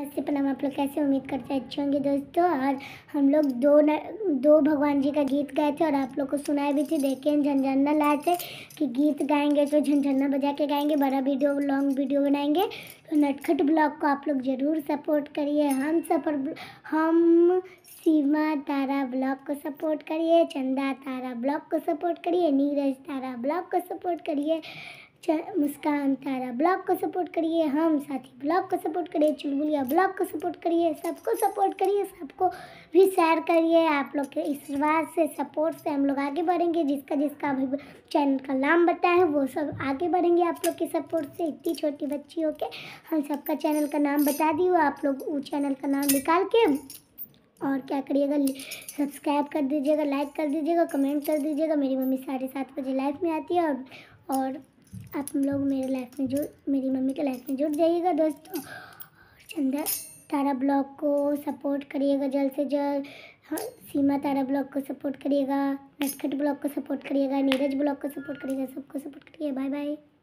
नमस्ते प्रणाम आप लोग कैसे उम्मीद करते हैं अच्छे होंगे दोस्तों और हम लोग दो न, दो भगवान जी का गीत गाए थे और आप लोग को सुनाए भी थे देखे झंझन्ना लाए थे कि गीत गाएंगे तो झंझन्ना बजा के गाएंगे बड़ा वीडियो लॉन्ग वीडियो बनाएंगे तो नटखट ब्लॉग को आप लोग ज़रूर सपोर्ट करिए हम सफर हम सीमा तारा ब्लॉग को सपोर्ट करिए चंदा तारा ब्लॉग को सपोर्ट करिए नीरज तारा ब्लॉग को सपोर्ट करिए मुस्कान तारा ब्लॉग को सपोर्ट करिए हम साथी ब्लॉग को सपोर्ट करिए चुलबुलिया ब्लॉग को सपोर्ट करिए सबको सपोर्ट करिए सबको भी शेयर करिए आप लोग के इस आशीर्वाद से सपोर्ट से हम लोग आगे बढ़ेंगे जिसका जिसका अभी चैनल का नाम बताया है वो सब आगे बढ़ेंगे आप लोग के सपोर्ट से इतनी छोटी बच्ची के हम सबका चैनल का नाम बता दी आप लोग वो चैनल का नाम निकाल के और क्या करिएगा सब्सक्राइब कर दीजिएगा लाइक कर दीजिएगा कमेंट कर दीजिएगा मेरी मम्मी साढ़े सात बजे लाइव में आती है और और आप लोग मेरे लाइफ में जुड़ मेरी मम्मी के लाइफ में जुड़ जाइएगा दोस्तों चंदा तारा ब्लॉग को सपोर्ट करिएगा जल्द से जल्द हाँ, सीमा तारा ब्लॉग को सपोर्ट करिएगा नटखट ब्लॉग को सपोर्ट करिएगा नीरज ब्लॉग को सपोर्ट करिएगा सबको सपोर्ट करिएगा बाय बाय